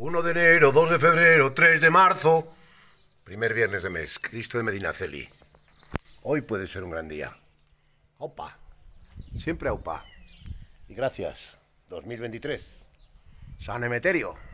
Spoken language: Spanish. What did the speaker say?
1 de enero, 2 de febrero, 3 de marzo. Primer viernes de mes, Cristo de Medinaceli. Hoy puede ser un gran día. Opa. Siempre opa. Y gracias. 2023. San Emeterio.